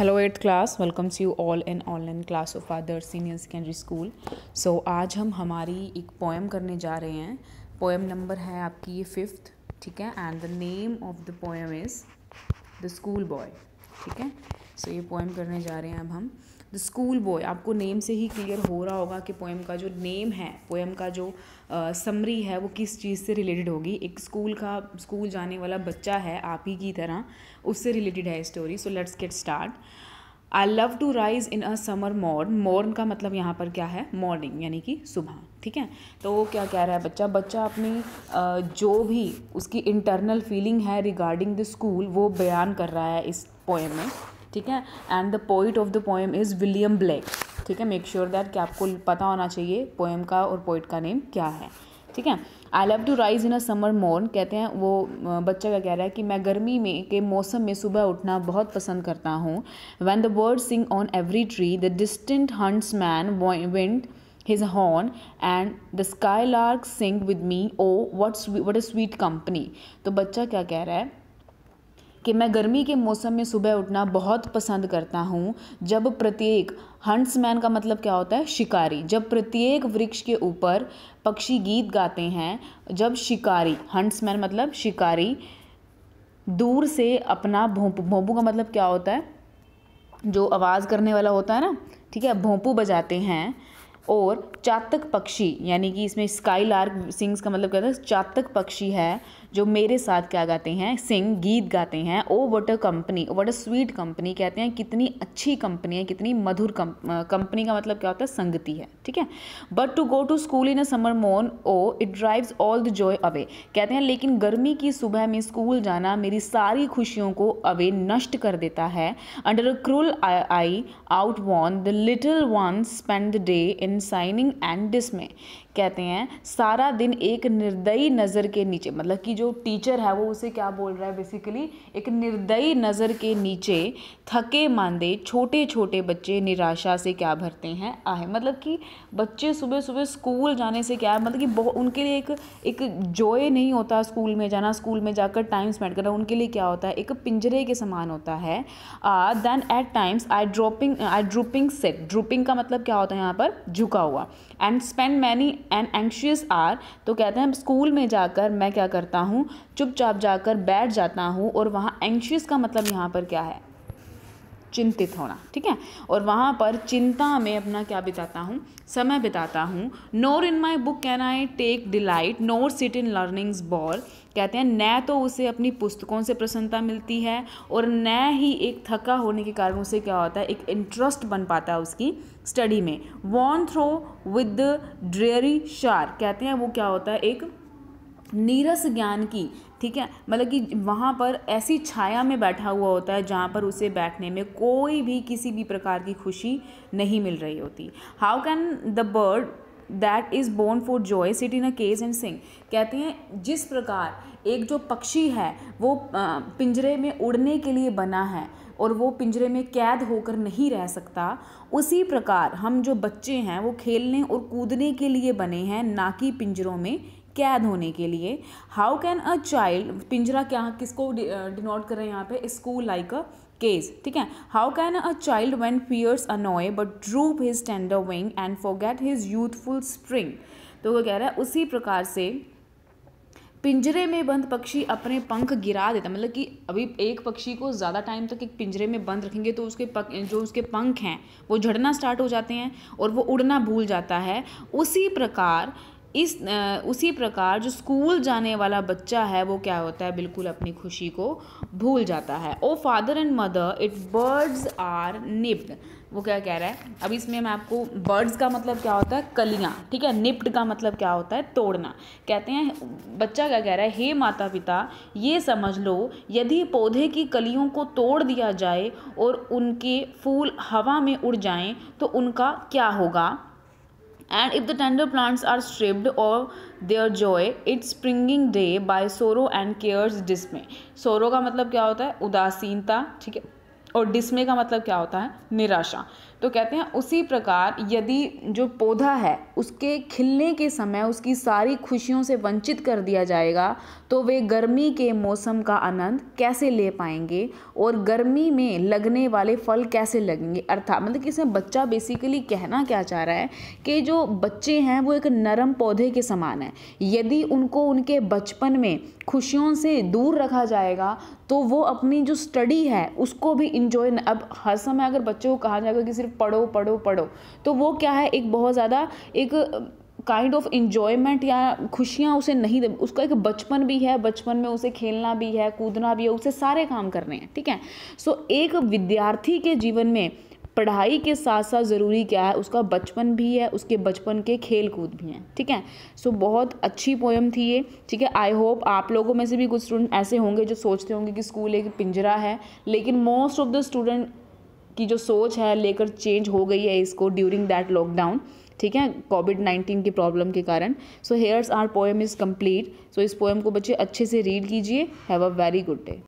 hello eighth class welcomes you all in online class of आदर senior secondary school so आज हम हमारी एक पोएम करने जा रहे हैं पोएम नंबर है आपकी ये फिफ्थ ठीक है and the name of the poem is the school boy ठीक है सो ये पोएम करने जा रहे हैं अब हम द स्कूल बॉय आपको नेम से ही क्लियर हो रहा होगा कि पोएम का जो नेम है पोएम का जो समरी है वो किस चीज़ से रिलेटेड होगी एक स्कूल का स्कूल जाने वाला बच्चा है आप ही की तरह उससे रिलेटेड है story so let's get start I love to rise in a summer morn morn का मतलब यहाँ पर क्या है मॉर्निंग यानी कि सुबह ठीक है तो वो क्या कह रहा है बच्चा बच्चा अपनी जो भी उसकी इंटरनल फीलिंग है रिगार्डिंग द स्कूल वो बयान कर रहा है इस पोएम में ठीक है and the poet of the poem is William Blake ठीक है मेक श्योर दैट कि आपको पता होना चाहिए पोएम का और पोइट का नेम क्या है ठीक है I love to rise in a summer morn कहते हैं वो बच्चा का कह रहा है कि मैं गर्मी में के मौसम में सुबह उठना बहुत पसंद करता हूँ when the bird sing on every tree the distant huntsman wind horn and the skylark sing with me O what what a sweet company तो बच्चा क्या कह रहा है कि मैं गर्मी के मौसम में सुबह उठना बहुत पसंद करता हूँ जब प्रत्येक हंट्समैन का मतलब क्या होता है शिकारी जब प्रत्येक वृक्ष के ऊपर पक्षी गीत गाते हैं जब शिकारी हंट्समैन मतलब शिकारी दूर से अपना भोंपू भोंपू का मतलब क्या होता है जो आवाज़ करने वाला होता है ना ठीक है भोंपू बजाते हैं और चातक पक्षी यानी कि इसमें स्काई लार्क सिंग्स का मतलब क्या होता है चातक पक्षी है जो मेरे साथ क्या गाते हैं सिंग गीत गाते हैं O what a company what a sweet company कहते हैं कितनी अच्छी कंपनी है कितनी मधुर कंपनी का मतलब क्या होता है संगति है ठीक है but to go to school in a summer मोन O it drives all the joy away कहते हैं लेकिन गर्मी की सुबह में स्कूल जाना मेरी सारी खुशियों को अवे नष्ट कर देता है under a cruel eye outworn the little one spend the day in sighing and dismay कहते हैं सारा दिन एक निर्दयी नज़र के नीचे मतलब कि जो टीचर है वो उसे क्या बोल रहा है बेसिकली एक निर्दयी नज़र के नीचे थके मांदे छोटे छोटे बच्चे निराशा से क्या भरते हैं आए मतलब कि बच्चे सुबह सुबह स्कूल जाने से क्या है मतलब कि बहुत उनके लिए एक एक जॉय नहीं होता स्कूल में जाना स्कूल में जाकर टाइम स्पेंड करना उनके लिए क्या होता है एक पिंजरे के समान होता है then at times I dropping I drooping sit drooping का मतलब क्या होता है यहाँ पर झुका हुआ and spend many and anxious hour तो कहते हैं स्कूल में जाकर मैं क्या करता हूँ चुपचाप जाकर बैठ जाता हूँ और वहाँ एंक्शियस का मतलब यहाँ पर क्या है चिंतित होना ठीक है और वहाँ पर चिंता में अपना क्या बिताता हूँ समय बिताता हूँ nor in my book can I take delight nor sit in learning's bower कहते हैं न तो उसे अपनी पुस्तकों से प्रसन्नता मिलती है और न ही एक थका होने के कारण उसे क्या होता है एक इंटरेस्ट बन पाता है उसकी स्टडी में worn through with the dreary shower कहते हैं वो क्या होता है एक नीरस ज्ञान की ठीक है मतलब कि वहाँ पर ऐसी छाया में बैठा हुआ होता है जहाँ पर उसे बैठने में कोई भी किसी भी प्रकार की खुशी नहीं मिल रही होती how can the bird that is born for joy sit in a cage and sing कहते हैं जिस प्रकार एक जो पक्षी है वो पिंजरे में उड़ने के लिए बना है और वो पिंजरे में कैद होकर नहीं रह सकता उसी प्रकार हम जो बच्चे हैं वो खेलने और कूदने के लिए बने हैं ना कि पिंजरों में कैद होने के लिए हाउ कैन अ चाइल्ड पिंजरा क्या किसको डिनोट कर रहे हैं यहाँ पे स्कूल लाइक अ केस ठीक है how can a child when fears annoy but droop his tender wing and forget his youthful spring तो वो कह रहा है उसी प्रकार से पिंजरे में बंद पक्षी अपने पंख गिरा देता मतलब कि अभी एक पक्षी को ज़्यादा टाइम तक एक पिंजरे में बंद रखेंगे तो उसके पक, जो उसके पंख हैं वो झड़ना स्टार्ट हो जाते हैं और वो उड़ना भूल जाता है उसी प्रकार इस उसी प्रकार जो स्कूल जाने वाला बच्चा है वो क्या होता है बिल्कुल अपनी खुशी को भूल जाता है O father and mother it birds are nipped वो क्या कह रहा है अब इसमें मैं आपको बर्ड्स का मतलब क्या होता है कलियाँ ठीक है निप्ड का मतलब क्या होता है तोड़ना कहते हैं बच्चा क्या कह रहा है हे माता पिता ये समझ लो यदि पौधे की कलियों को तोड़ दिया जाए और उनके फूल हवा में उड़ जाएं तो उनका क्या होगा and if the tender plants are stripped और their joy its springing day by sorrow and cares dismay sorrow का मतलब क्या होता है उदासीनता ठीक है और डिस्मे का मतलब क्या होता है निराशा तो कहते हैं उसी प्रकार यदि जो पौधा है उसके खिलने के समय उसकी सारी खुशियों से वंचित कर दिया जाएगा तो वे गर्मी के मौसम का आनंद कैसे ले पाएंगे और गर्मी में लगने वाले फल कैसे लगेंगे अर्थात मतलब कि इसमें बच्चा बेसिकली कहना क्या चाह रहा है कि जो बच्चे हैं वो एक नरम पौधे के समान है यदि उनको उनके बचपन में खुशियों से दूर रखा जाएगा तो वो अपनी जो स्टडी है उसको भी इंजॉय अब हर समय अगर बच्चों को कहा जाएगा कि सिर्फ पढ़ो पढ़ो पढ़ो तो वो क्या है एक बहुत ज़्यादा एक काइंड ऑफ इन्जॉयमेंट या खुशियाँ उसे नहीं उसका एक बचपन भी है बचपन में उसे खेलना भी है कूदना भी है उसे सारे काम करने हैं ठीक है सो so, एक विद्यार्थी के जीवन में पढ़ाई के साथ साथ ज़रूरी क्या है उसका बचपन भी है उसके बचपन के खेल कूद भी हैं ठीक है सो so, बहुत अच्छी पोएम थी ये ठीक है आई होप आप लोगों में से भी कुछ स्टूडेंट ऐसे होंगे जो सोचते होंगे कि स्कूल एक पिंजरा है लेकिन मोस्ट ऑफ द स्टूडेंट की जो सोच है लेकर चेंज हो गई है इसको ड्यूरिंग दैट लॉकडाउन ठीक है कोविड नाइन्टीन की प्रॉब्लम के कारण so here's our poem is complete so इस पोएम को बच्चे अच्छे से रीड कीजिए have a very good day